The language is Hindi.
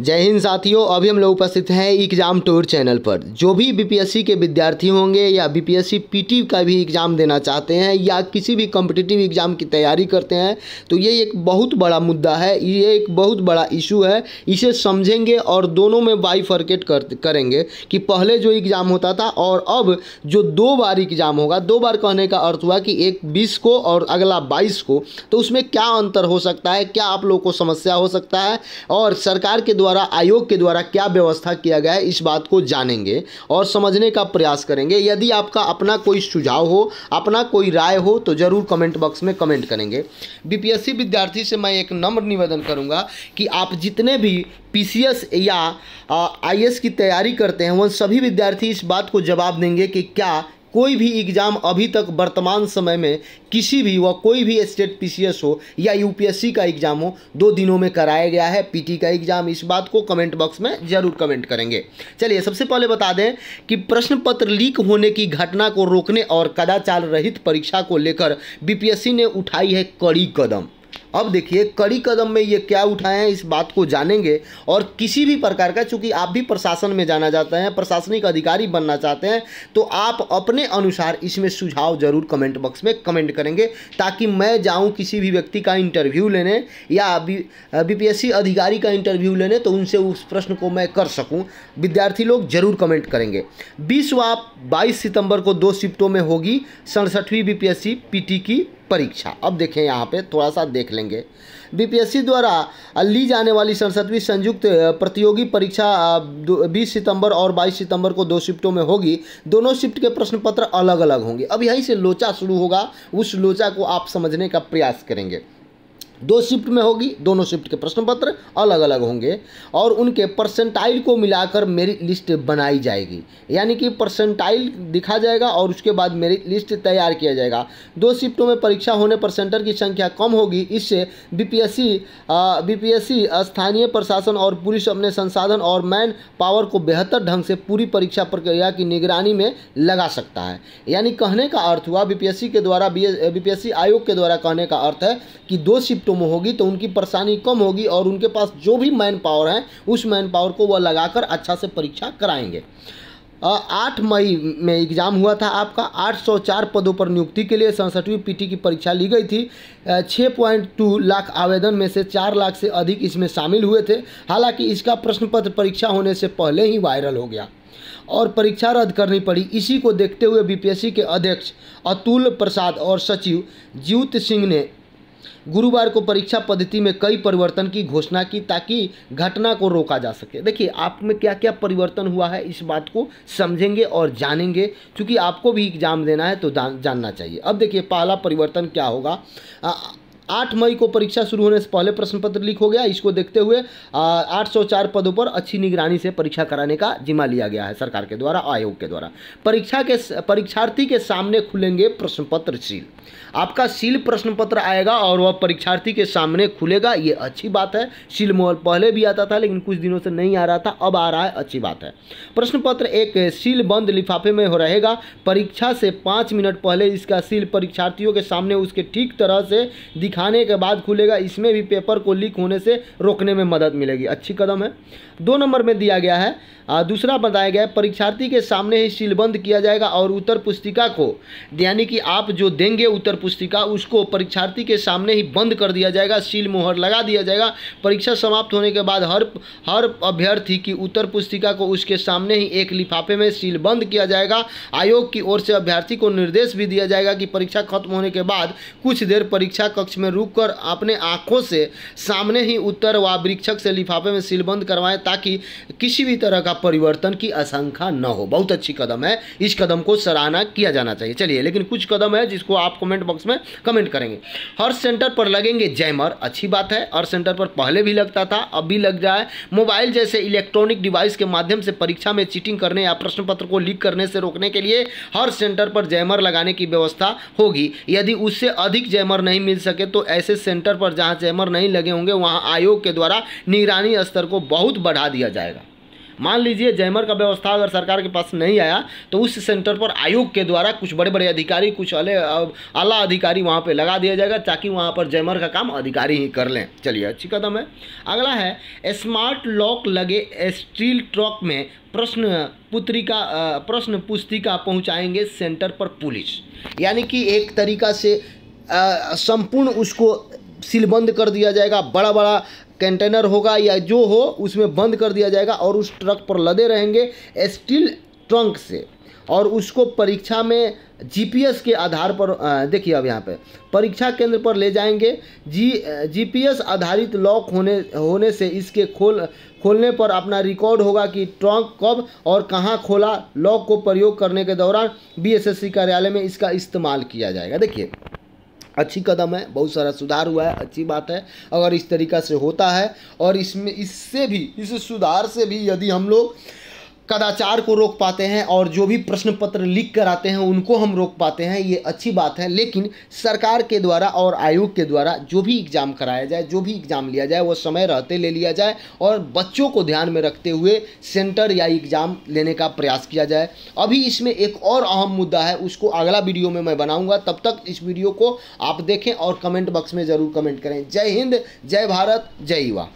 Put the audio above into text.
जय हिंद साथियों अभी हम लोग उपस्थित हैं एग्ज़ाम टूर चैनल पर जो भी बीपीएससी के विद्यार्थी होंगे या बीपीएससी पीटी का भी एग्ज़ाम देना चाहते हैं या किसी भी कॉम्पिटिटिव एग्ज़ाम की तैयारी करते हैं तो ये एक बहुत बड़ा मुद्दा है ये एक बहुत बड़ा इशू है इसे समझेंगे और दोनों में फर्केट कर करेंगे कि पहले जो एग्ज़ाम होता था और अब जो दो बार एग्ज़ाम होगा दो बार कहने का अर्थ हुआ कि एक बीस को और अगला बाईस को तो उसमें क्या अंतर हो सकता है क्या आप लोग को समस्या हो सकता है और सरकार के द्वारा आयोग के द्वारा क्या व्यवस्था किया गया है इस बात को जानेंगे और समझने का प्रयास करेंगे यदि आपका अपना कोई सुझाव हो अपना कोई राय हो तो ज़रूर कमेंट बॉक्स में कमेंट करेंगे बीपीएससी विद्यार्थी से मैं एक नम्र निवेदन करूँगा कि आप जितने भी पीसीएस या आई की तैयारी करते हैं वह सभी विद्यार्थी इस बात को जवाब देंगे कि क्या कोई भी एग्ज़ाम अभी तक वर्तमान समय में किसी भी व कोई भी स्टेट पीसीएस हो या यूपीएससी का एग्ज़ाम हो दो दिनों में कराया गया है पीटी का एग्ज़ाम इस बात को कमेंट बॉक्स में ज़रूर कमेंट करेंगे चलिए सबसे पहले बता दें कि प्रश्न पत्र लीक होने की घटना को रोकने और कदाचार रहित परीक्षा को लेकर बीपीएससी ने उठाई है कड़ी कदम अब देखिए कड़ी कदम में ये क्या उठाए हैं इस बात को जानेंगे और किसी भी प्रकार का चूंकि आप भी प्रशासन में जाना चाहते हैं प्रशासनिक अधिकारी बनना चाहते हैं तो आप अपने अनुसार इसमें सुझाव जरूर कमेंट बॉक्स में कमेंट करेंगे ताकि मैं जाऊँ किसी भी व्यक्ति का इंटरव्यू लेने या बीपीएससी अधिकारी का इंटरव्यू लेने तो उनसे उस प्रश्न को मैं कर सकूँ विद्यार्थी लोग जरूर कमेंट करेंगे बीसवा बाईस सितंबर को दो शिफ्टों में होगी सड़सठवीं बी पी की परीक्षा अब देखें यहाँ पे थोड़ा सा देख लेंगे बीपीएससी द्वारा ली जाने वाली सड़सठवीं संयुक्त प्रतियोगी परीक्षा 20 सितंबर और 22 सितंबर को दो शिफ्टों में होगी दोनों शिफ्ट के प्रश्न पत्र अलग अलग होंगे अब यहीं से लोचा शुरू होगा उस लोचा को आप समझने का प्रयास करेंगे दो शिफ्ट में होगी दोनों शिफ्ट के प्रश्न पत्र अलग अलग होंगे और उनके परसेंटाइल को मिलाकर मेरिट लिस्ट बनाई जाएगी यानी कि परसेंटाइल दिखा जाएगा और उसके बाद मेरिट लिस्ट तैयार किया जाएगा दो शिफ्टों में परीक्षा होने पर सेंटर की संख्या कम होगी इससे बीपीएससी बीपीएससी स्थानीय प्रशासन और पुलिस अपने संसाधन और मैन पावर को बेहतर ढंग से पूरी परीक्षा प्रक्रिया की निगरानी में लगा सकता है यानी कहने का अर्थ हुआ बीपीएससी के द्वारा बीपीएससी आयोग के द्वारा कहने का अर्थ है कि दो शिफ्टों तुम होगी तो उनकी परेशानी कम होगी और उनके पास जो भी मैन पावर है उस मैन पावर को वह लगाकर अच्छा से परीक्षा कराएंगे आठ मई में एग्ज़ाम हुआ था आपका 804 पदों पर नियुक्ति के लिए सड़सठवीं पीटी की परीक्षा ली गई थी 6.2 लाख आवेदन में से 4 लाख से अधिक इसमें शामिल हुए थे हालांकि इसका प्रश्न पत्र परीक्षा होने से पहले ही वायरल हो गया और परीक्षा रद्द करनी पड़ी इसी को देखते हुए बीपीएससी के अध्यक्ष अतुल प्रसाद और सचिव जीत सिंह ने गुरुवार को परीक्षा पद्धति में कई परिवर्तन की घोषणा की ताकि घटना को रोका जा सके देखिए आप में क्या क्या परिवर्तन हुआ है इस बात को समझेंगे और जानेंगे क्योंकि आपको भी एग्जाम देना है तो जानना चाहिए अब देखिए पहला परिवर्तन क्या होगा आ, आठ मई को परीक्षा शुरू होने से पहले प्रश्न पत्र लीक हो गया इसको देखते हुए आठ सौ चार पदों पर अच्छी निगरानी से परीक्षा कराने का जिम्मा लिया गया है सरकार के द्वारा आयोग के द्वारा परीक्षा के परीक्षार्थी के सामने खुलेंगे प्रश्न पत्र सील आपका सील प्रश्न पत्र आएगा और वह परीक्षार्थी के सामने खुलेगा ये अच्छी बात है सील मोहर पहले भी आता था लेकिन कुछ दिनों से नहीं आ रहा था अब आ रहा है अच्छी बात है प्रश्न पत्र एक सील बंद लिफाफे में हो रहेगा परीक्षा से पाँच मिनट पहले इसका सील परीक्षार्थियों के सामने उसके ठीक तरह से दिखाने के बाद खुलेगा इसमें भी पेपर को लीक होने से रोकने में मदद मिलेगी अच्छी कदम है दो नंबर में दिया गया है आ, दूसरा बताया गया है परीक्षार्थी के सामने ही सीलबंद किया जाएगा और उत्तर पुस्तिका को यानी कि आप जो देंगे उत्तर पुस्तिका उसको परीक्षार्थी के सामने ही बंद कर दिया जाएगा सील मोहर लगा दिया जाएगा परीक्षा समाप्त होने के बाद हर हर अभ्यर्थी की उत्तर पुस्तिका को उसके सामने ही एक लिफाफे में बंद किया जाएगा आयोग की ओर से अभ्यर्थी को निर्देश भी दिया जाएगा कि परीक्षा खत्म होने के बाद कुछ देर परीक्षा कक्ष में रुक कर अपने आँखों से सामने ही उत्तर व वृक्षक से लिफाफे में सीलबंद करवाएं ताकि किसी भी तरह का परिवर्तन की आशंका न हो बहुत अच्छी कदम है इस कदम को सराहना किया जाना चाहिए चलिए लेकिन कुछ कदम है जिसको आप कमेंट बॉक्स में कमेंट करेंगे हर सेंटर पर लगेंगे जैमर अच्छी बात है हर सेंटर पर पहले भी लगता था अब भी लग जाए मोबाइल जैसे इलेक्ट्रॉनिक डिवाइस के माध्यम से परीक्षा में चीटिंग करने या प्रश्न पत्र को लीक करने से रोकने के लिए हर सेंटर पर जैमर लगाने की व्यवस्था होगी यदि उससे अधिक जैमर नहीं मिल सके तो ऐसे सेंटर पर जहाँ जैमर नहीं लगे होंगे वहाँ आयोग के द्वारा निगरानी स्तर को बहुत बढ़ा दिया जाएगा मान लीजिए जैमर का व्यवस्था अगर सरकार के पास नहीं आया तो उस सेंटर पर आयोग के द्वारा कुछ बड़े बड़े अधिकारी कुछ अले आला अधिकारी वहाँ पर लगा दिया जाएगा ताकि वहाँ पर जैमर का काम अधिकारी ही कर लें चलिए अच्छी कदम है अगला है स्मार्ट लॉक लगे स्टील ट्रक में प्रश्न पुत्रिका प्रश्न पुस्तिका पहुंचाएंगे सेंटर पर पुलिस यानी कि एक तरीका से संपूर्ण उसको सीलबंद कर दिया जाएगा बड़ा बड़ा कंटेनर होगा या जो हो उसमें बंद कर दिया जाएगा और उस ट्रक पर लदे रहेंगे स्टील ट्रंक से और उसको परीक्षा में जीपीएस के आधार पर देखिए अब यहाँ पे परीक्षा केंद्र पर ले जाएंगे जी जीपीएस आधारित लॉक होने होने से इसके खोल खोलने पर अपना रिकॉर्ड होगा कि ट्रंक कब और कहाँ खोला लॉक को प्रयोग करने के दौरान बीएसएससी कार्यालय में इसका इस्तेमाल किया जाएगा देखिए अच्छी कदम है बहुत सारा सुधार हुआ है अच्छी बात है अगर इस तरीका से होता है और इसमें इससे भी इस सुधार से भी यदि हम लोग कदाचार को रोक पाते हैं और जो भी प्रश्न पत्र लिख कर आते हैं उनको हम रोक पाते हैं ये अच्छी बात है लेकिन सरकार के द्वारा और आयोग के द्वारा जो भी एग्ज़ाम कराया जाए जो भी एग्ज़ाम लिया जाए वो समय रहते ले लिया जाए और बच्चों को ध्यान में रखते हुए सेंटर या एग्ज़ाम लेने का प्रयास किया जाए अभी इसमें एक और अहम मुद्दा है उसको अगला वीडियो में मैं बनाऊँगा तब तक इस वीडियो को आप देखें और कमेंट बॉक्स में ज़रूर कमेंट करें जय हिंद जय भारत जय युवा